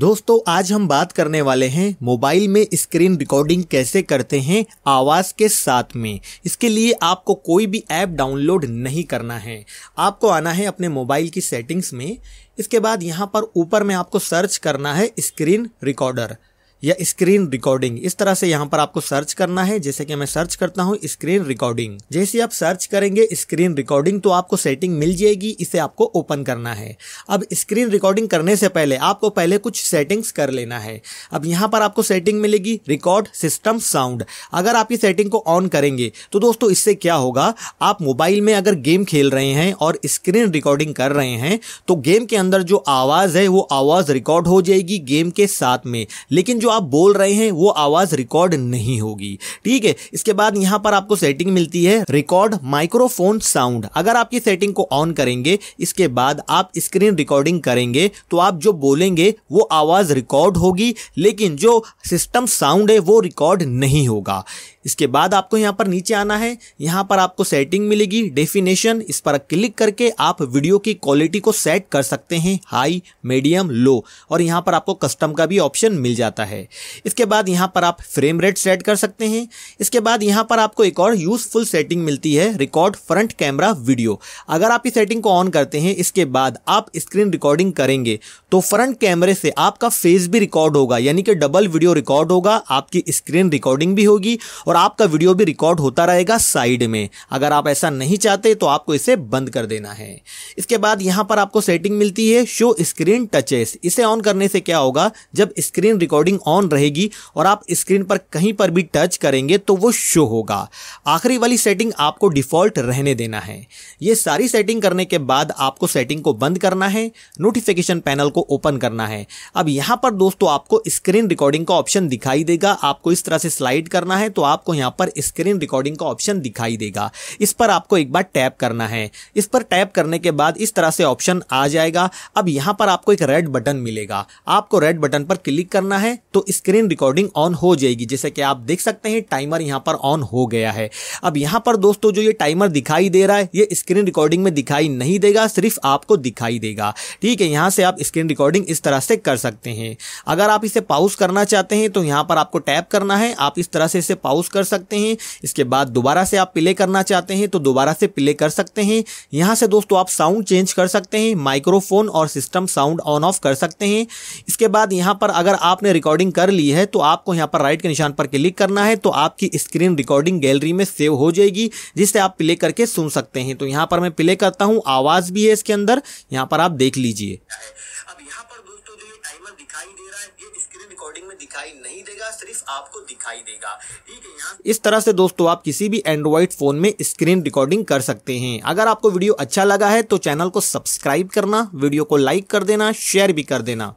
दोस्तों आज हम बात करने वाले हैं मोबाइल में स्क्रीन रिकॉर्डिंग कैसे करते हैं आवाज़ के साथ में इसके लिए आपको कोई भी ऐप डाउनलोड नहीं करना है आपको आना है अपने मोबाइल की सेटिंग्स में इसके बाद यहाँ पर ऊपर में आपको सर्च करना है स्क्रीन रिकॉर्डर या स्क्रीन रिकॉर्डिंग इस तरह से यहाँ पर आपको सर्च करना है जैसे कि मैं सर्च करता हूँ स्क्रीन रिकॉर्डिंग जैसे आप सर्च करेंगे स्क्रीन रिकॉर्डिंग तो आपको सेटिंग मिल जाएगी इसे आपको ओपन करना है अब स्क्रीन रिकॉर्डिंग करने से पहले आपको पहले कुछ सेटिंग्स कर लेना है अब यहाँ पर आपको सेटिंग मिलेगी रिकॉर्ड सिस्टम साउंड अगर आप ये सेटिंग को ऑन करेंगे तो दोस्तों इससे क्या होगा आप मोबाइल में अगर गेम खेल रहे हैं और स्क्रीन रिकॉर्डिंग कर रहे हैं तो गेम के अंदर जो आवाज़ है वो आवाज़ रिकॉर्ड हो जाएगी गेम के साथ में लेकिन जो आप बोल रहे हैं वो आवाज रिकॉर्ड नहीं होगी ठीक है इसके बाद यहाँ पर आपको सेटिंग मिलती है रिकॉर्ड माइक्रोफोन साउंड अगर आप ये सेटिंग को ऑन करेंगे इसके बाद आप स्क्रीन रिकॉर्डिंग करेंगे तो आप जो बोलेंगे वो आवाज रिकॉर्ड होगी लेकिन जो सिस्टम साउंड है वो रिकॉर्ड नहीं होगा इसके बाद आपको यहाँ पर नीचे आना है यहाँ पर आपको सेटिंग मिलेगी डेफिनेशन इस पर क्लिक करके आप वीडियो की क्वालिटी को सेट कर सकते हैं हाई मीडियम लो और यहाँ पर आपको कस्टम का भी ऑप्शन मिल जाता है है इसके बाद यहाँ पर आप फ्रेम रेट सेट कर सकते हैं इसके बाद यहाँ पर आपको एक और यूजफुल सेटिंग मिलती है रिकॉर्ड फ्रंट कैमरा वीडियो अगर आप इस सेटिंग को ऑन करते हैं इसके बाद आप स्क्रीन रिकॉर्डिंग करेंगे तो फ्रंट कैमरे से आपका फेस भी रिकॉर्ड होगा यानी कि डबल वीडियो रिकॉर्ड होगा आपकी स्क्रीन रिकॉर्डिंग भी होगी और आपका वीडियो भी रिकॉर्ड होता रहेगा साइड में अगर आप ऐसा नहीं चाहते तो आपको इसे बंद कर देना है इसके बाद यहाँ पर आपको सेटिंग मिलती है शो स्क्रीन टचेस इसे ऑन करने से क्या होगा जब स्क्रीन रिकॉर्डिंग ऑन रहेगी और आप स्क्रीन पर कहीं पर भी टच करेंगे तो वो शो होगा आखिरी वाली सेटिंग आपको डिफ़ॉल्ट रहने देना है ये सारी सेटिंग करने के बाद आपको सेटिंग को बंद करना है नोटिफिकेशन पैनल को ओपन करना है अब यहां पर दोस्तों आपको स्क्रीन रिकॉर्डिंग का ऑप्शन दिखाई देगा आपको इस तरह से स्लाइड करना है तो आपको यहां पर स्क्रीन रिकॉर्डिंग का ऑप्शन दिखाई देगा इस पर आपको एक बार टैप करना है इस पर टैप करने के बाद इस तरह से ऑप्शन आ जाएगा अब यहां पर आपको एक रेड बटन मिलेगा आपको रेड बटन पर क्लिक करना है तो स्क्रीन रिकॉर्डिंग ऑन हो जाएगी जैसे कि आप देख सकते हैं टाइमर यहां पर ऑन हो गया है अब यहां पर दोस्तों जो ये टाइमर दिखाई दे रहा है ये स्क्रीन रिकॉर्डिंग में दिखाई नहीं देगा सिर्फ आपको दिखाई देगा ठीक है यहां से आप स्क्रीन रिकॉर्डिंग इस तरह से कर सकते हैं अगर आप इसे पाउस करना चाहते हैं तो यहां पर आपको टैप करना है आप इस तरह से इसे पाउस कर सकते हैं इसके बाद दोबारा से आप प्ले करना चाहते हैं तो दोबारा से प्ले कर सकते हैं यहां से दोस्तों आप साउंड चेंज कर सकते हैं माइक्रोफोन और सिस्टम साउंड ऑन ऑफ कर सकते हैं इसके बाद यहां पर अगर आपने रिकॉर्डिंग रिकॉर्डिंग कर ली है तो आपको यहाँ पर राइट के निशान पर क्लिक करना है तो आपकी स्क्रीन रिकॉर्डिंग गैलरी में सेव हो जाएगी जिससे आप प्ले करके सुन सकते हैं तो यहाँ पर मैं प्ले करता हूँ आवाज भी है इसके अंदर यहाँ पर आप देख लीजिए दिखाई नहीं देगा सिर्फ आपको दिखाई देगा ठीक है इस तरह से दोस्तों आप किसी भी एंड्रॉइड फोन में स्क्रीन रिकॉर्डिंग कर सकते हैं अगर आपको वीडियो अच्छा लगा है तो चैनल को सब्सक्राइब करना वीडियो को लाइक कर देना शेयर भी कर देना